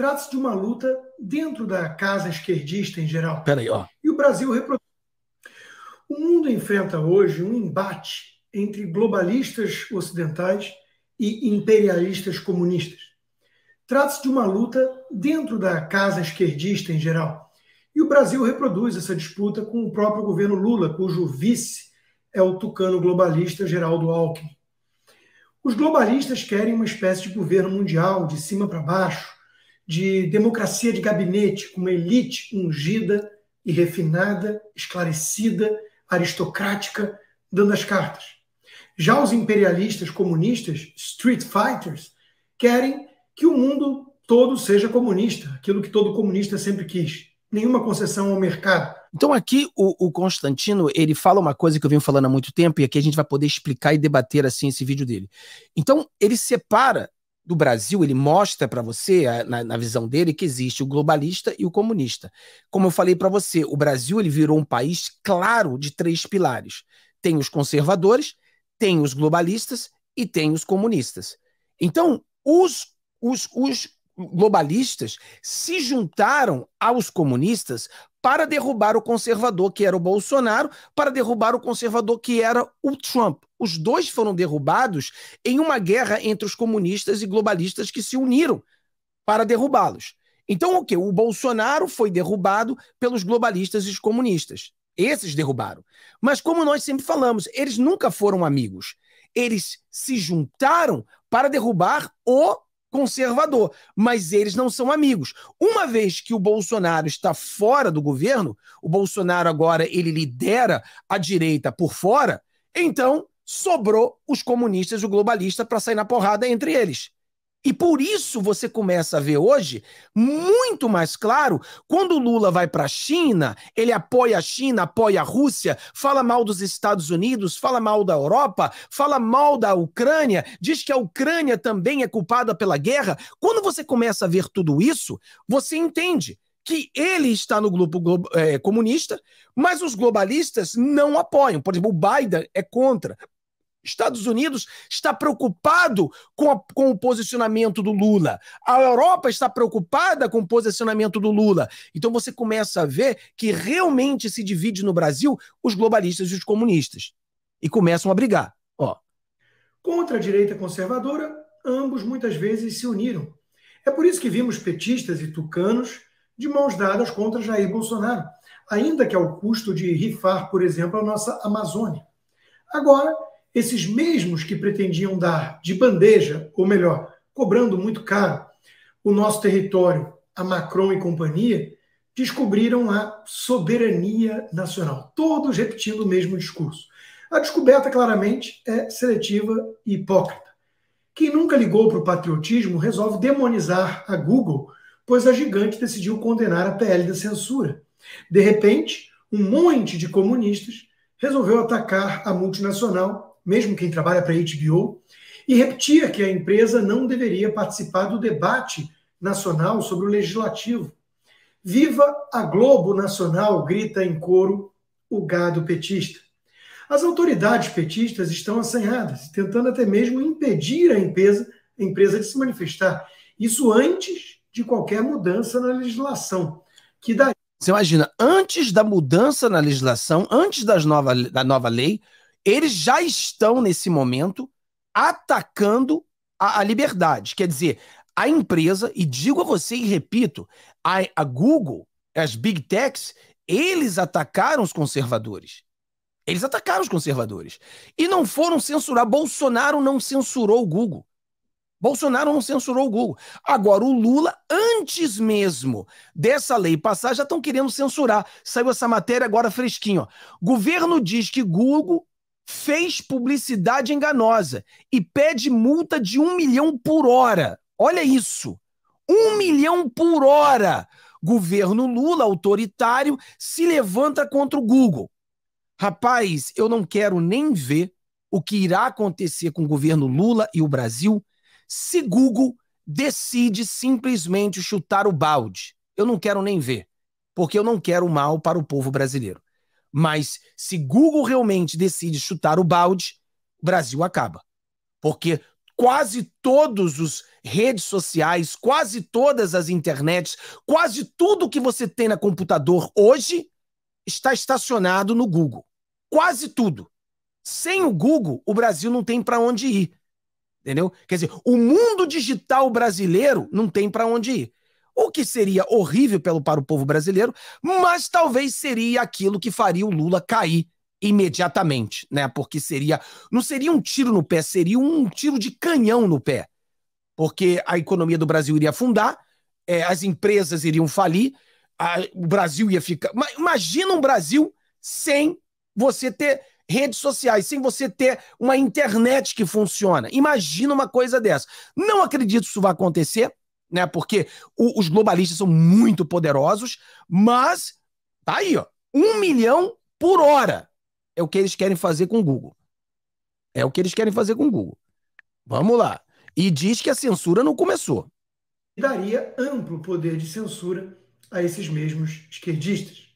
Trata-se de uma luta dentro da casa esquerdista em geral. Peraí, ó. E o Brasil reproduz. O mundo enfrenta hoje um embate entre globalistas ocidentais e imperialistas comunistas. Trata-se de uma luta dentro da casa esquerdista em geral. E o Brasil reproduz essa disputa com o próprio governo Lula, cujo vice é o tucano globalista Geraldo Alckmin. Os globalistas querem uma espécie de governo mundial, de cima para baixo, de democracia de gabinete, com uma elite ungida e refinada, esclarecida, aristocrática, dando as cartas. Já os imperialistas comunistas, street fighters, querem que o mundo todo seja comunista, aquilo que todo comunista sempre quis, nenhuma concessão ao mercado. Então aqui o, o, Constantino ele fala uma coisa que eu venho falando há muito tempo e aqui a gente vai poder explicar e debater assim esse vídeo dele. Então ele separa do Brasil, ele mostra para você, eh, na, na, visão dele, que existe o globalista e o comunista. Como eu falei para você, o Brasil ele virou um país claro de três pilares: tem os conservadores, tem os globalistas e tem os comunistas. Então, os, os, os globalistas se juntaram aos comunistas para derrubar o conservador que era o Bolsonaro, para derrubar o conservador que era o Trump. Os dois foram derrubados em uma guerra entre os comunistas e globalistas que se uniram para derrubá-los. Então, o que? O Bolsonaro foi derrubado pelos globalistas e os comunistas. Esses derrubaram. Mas, como nós sempre falamos, eles nunca foram amigos. Eles se juntaram para derrubar o conservador, mas eles não são amigos. Uma vez que o Bolsonaro está fora do governo, o Bolsonaro agora ele lidera a direita por fora, então sobrou os comunistas e o globalista para sair na porrada entre eles. E por isso você começa a ver hoje muito mais claro quando o Lula vai para a China, ele apoia a China, apoia a Rússia, fala mal dos Estados Unidos, fala mal da Europa, fala mal da Ucrânia, diz que a Ucrânia também é culpada pela guerra. Quando você começa a ver tudo isso, você entende que ele está no grupo é, comunista, mas os globalistas não apoiam. Por exemplo, o Biden é contra. Estados Unidos está preocupado com, a, com, o posicionamento do Lula. A Europa está preocupada com o posicionamento do Lula. Então você começa a ver que realmente se divide no Brasil os globalistas e os comunistas. E começam a brigar. Ó. Contra a direita conservadora, ambos muitas vezes se uniram. É por isso que vimos petistas e tucanos de mãos dadas contra Jair Bolsonaro, ainda que ao custo de rifar, por exemplo, a nossa Amazônia. Agora, esses mesmos que pretendiam dar de bandeja, ou melhor, cobrando muito caro, o nosso território a Macron e companhia, descobriram a soberania nacional, todos repetindo o mesmo discurso. A descoberta, claramente, é seletiva e hipócrita. Quem nunca ligou para o patriotismo resolve demonizar a Google, pois a gigante decidiu condenar a PL da censura. De repente, um monte de comunistas resolveu atacar a multinacional mesmo quem trabalha para a HBO, e repetia que a empresa não deveria participar do debate nacional sobre o legislativo. Viva a Globo Nacional, grita em coro o gado petista. As autoridades petistas estão assanhadas, tentando até mesmo impedir a empresa, a empresa de se manifestar. Isso antes de qualquer mudança na legislação, que daria você imagina, antes da mudança na legislação, antes das nova, da nova lei, eles já estão, nesse momento, atacando a, a liberdade. Quer dizer, a empresa, e digo a você e repito, a, a Google, as big techs, eles atacaram os conservadores. Eles atacaram os conservadores. E não foram censurar. Bolsonaro não censurou o Google. Bolsonaro não censurou o Google. Agora, o Lula, antes mesmo dessa lei passar, já estão querendo censurar. Saiu essa matéria agora fresquinho. Governo diz que Google fez publicidade enganosa e pede multa de um milhão por hora. Olha isso! Um milhão por hora! Governo Lula, autoritário, se levanta contra o Google. Rapaz, eu não quero nem ver o que irá acontecer com o governo Lula e o Brasil se Google decide simplesmente chutar o balde. Eu não quero nem ver, porque eu não quero mal para o povo brasileiro. Mas se Google realmente decide chutar o balde, o Brasil acaba. Porque quase todos os redes sociais, quase todas as internets, quase tudo que você tem na computador hoje está estacionado no Google. Quase tudo. Sem o Google, o Brasil não tem para onde ir. Entendeu? Quer dizer, o mundo digital brasileiro não tem para onde ir o que seria horrível pelo, para o povo brasileiro, mas talvez seria aquilo que faria o Lula cair imediatamente, né? Porque seria não seria um tiro no pé, seria um tiro de canhão no pé, porque a economia do Brasil iria afundar, é, as empresas iriam falir, a, o Brasil ia ficar. Imagina um Brasil sem você ter redes sociais, sem você ter uma internet que funciona. Imagina uma coisa dessa. Não acredito que isso vai acontecer né? Porque o, os globalistas são muito poderosos, mas tá aí, ó, um milhão por hora é o que eles querem fazer com o Google. É o que eles querem fazer com o Google. Vamos lá. E diz que a censura não começou. Daria amplo poder de censura a esses mesmos esquerdistas.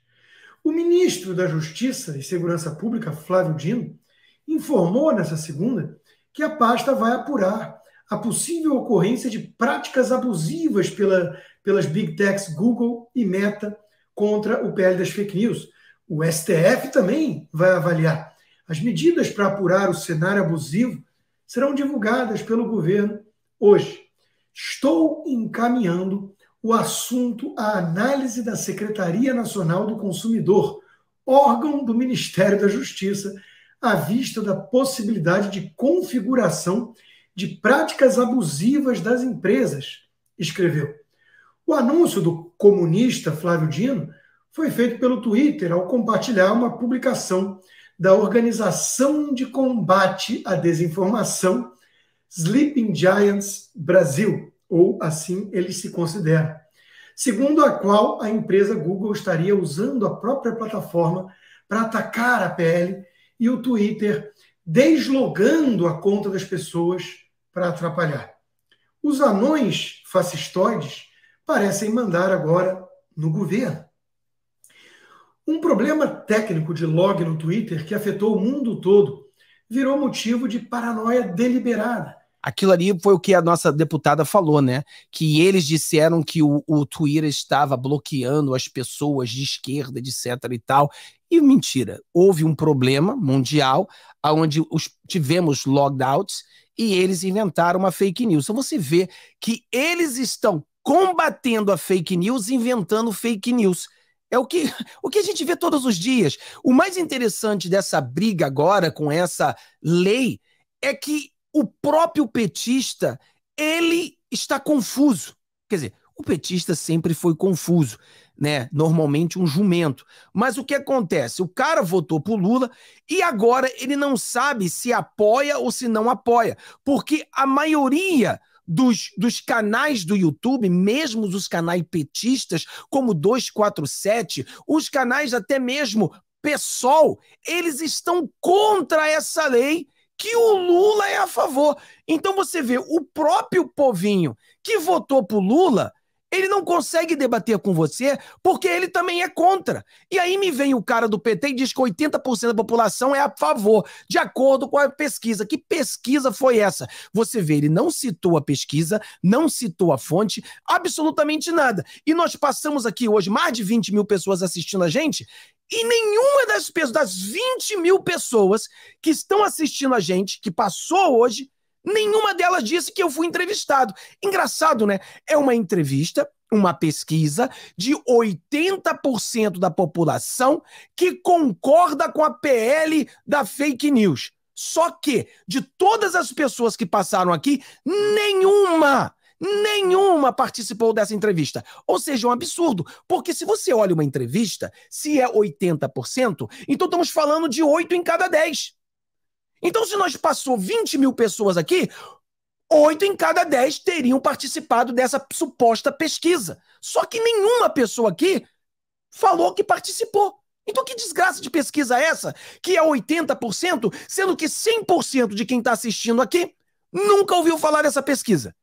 O ministro da Justiça e Segurança Pública, Flávio Dino, informou nessa segunda que a pasta vai apurar a possível ocorrência de práticas abusivas pela, pelas big techs Google e Meta contra o PL das fake news. O STF também vai avaliar. As medidas para apurar o cenário abusivo serão divulgadas pelo governo hoje. Estou encaminhando o assunto à análise da Secretaria Nacional do Consumidor, órgão do Ministério da Justiça, à vista da possibilidade de configuração de práticas abusivas das empresas, escreveu. O anúncio do comunista Flávio Dino foi feito pelo Twitter ao compartilhar uma publicação da Organização de Combate à Desinformação, Sleeping Giants Brasil, ou assim eles se consideram, segundo a qual a empresa Google estaria usando a própria plataforma para atacar a PL e o Twitter, deslogando a conta das pessoas para atrapalhar. Os anões fascistoides parecem mandar agora no governo. Um problema técnico de log no Twitter que afetou o mundo todo virou motivo de paranoia deliberada. Aquilo ali foi o que a nossa deputada falou, né? Que eles disseram que o, o Twitter estava bloqueando as pessoas de esquerda, etc e tal. E mentira, houve um problema mundial onde os, tivemos lockdowns e eles inventaram uma fake news. Então você vê que eles estão combatendo a fake news, inventando fake news. É o que, o que a gente vê todos os dias. O mais interessante dessa briga agora com essa lei é que o próprio petista, ele está confuso. Quer dizer, o petista sempre foi confuso né? Normalmente um jumento. Mas o que acontece? O cara votou pro Lula e agora ele não sabe se apoia ou se não apoia, porque a maioria dos, dos canais do YouTube, mesmo os canais petistas, como 247, os canais até mesmo PSOL, eles estão contra essa lei que o Lula é a favor. Então você vê o próprio povinho que votou pro Lula ele não consegue debater com você porque ele também é contra. E aí me vem o cara do PT e diz que 80% da população é a favor, de acordo com a pesquisa. Que pesquisa foi essa? Você vê, ele não citou a pesquisa, não citou a fonte, absolutamente nada. E nós passamos aqui hoje mais de 20 mil pessoas assistindo a gente e nenhuma das, das 20 mil pessoas que estão assistindo a gente, que passou hoje, Nenhuma delas disse que eu fui entrevistado. Engraçado, né? É uma entrevista, uma pesquisa de 80% da população que concorda com a PL da fake news. Só que, de todas as pessoas que passaram aqui, nenhuma Nenhuma participou dessa entrevista. Ou seja, é um absurdo, porque se você olha uma entrevista, se é 80%, então estamos falando de 8 em cada 10. Então, se nós passou 20 mil pessoas aqui, oito em cada dez teriam participado dessa suposta pesquisa. Só que nenhuma pessoa aqui falou que participou. Então, que desgraça de pesquisa é essa? Que é 80%, sendo que 100% de quem está assistindo aqui nunca ouviu falar dessa pesquisa.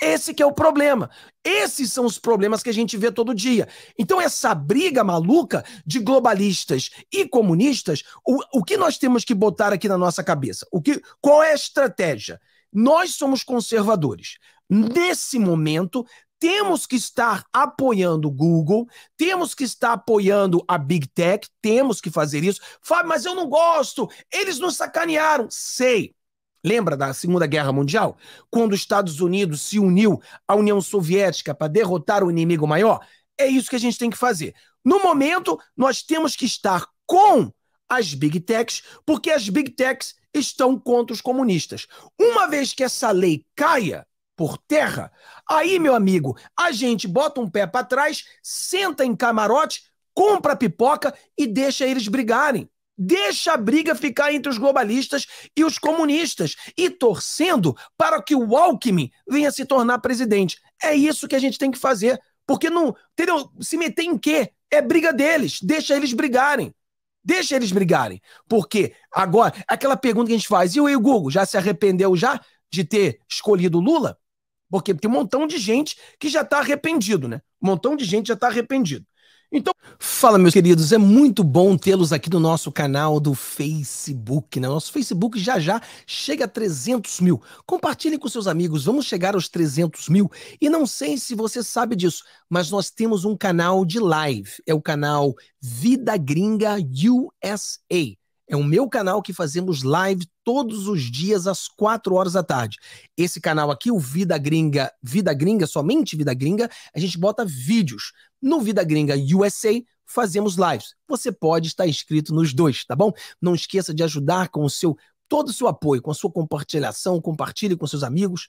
Esse que é o problema. Esses são os problemas que a gente vê todo dia. Então, essa briga maluca de globalistas e comunistas, o, o que nós temos que botar aqui na nossa cabeça? O que, qual é a estratégia? Nós somos conservadores. Nesse momento, temos que estar apoiando o Google, temos que estar apoiando a Big Tech, temos que fazer isso. Fábio, mas eu não gosto, eles nos sacanearam. Sei, Lembra da Segunda Guerra Mundial? Quando os Estados Unidos se uniu à União Soviética para derrotar o inimigo maior? É isso que a gente tem que fazer. No momento, nós temos que estar com as Big Techs, porque as Big Techs estão contra os comunistas. Uma vez que essa lei caia por terra, aí, meu amigo, a gente bota um pé para trás, senta em camarote, compra pipoca e deixa eles brigarem deixa a briga ficar entre os globalistas e os comunistas e torcendo para que o Alckmin venha se tornar presidente. É isso que a gente tem que fazer, porque não, entendeu? Se meter em quê? É briga deles, deixa eles brigarem. Deixa eles brigarem. Porque agora, aquela pergunta que a gente faz, e o Google já se arrependeu já de ter escolhido Lula? Porque tem um montão de gente que já está arrependido, né? Um montão de gente já está arrependido. Então, fala meus queridos, é muito bom tê-los aqui no nosso canal do Facebook, né? Nosso Facebook já já chega a 300 mil. Compartilhe com seus amigos, vamos chegar aos 300 mil. E não sei se você sabe disso, mas nós temos um canal de live, é o canal Vida Gringa USA. É o meu canal que fazemos live todos os dias às 4 horas da tarde. Esse canal aqui, o Vida Gringa, Vida Gringa, somente Vida Gringa, a gente bota vídeos. No Vida Gringa USA, fazemos lives. Você pode estar inscrito nos dois, tá bom? Não esqueça de ajudar com o seu todo o seu apoio, com a sua compartilhação, compartilhe com seus amigos.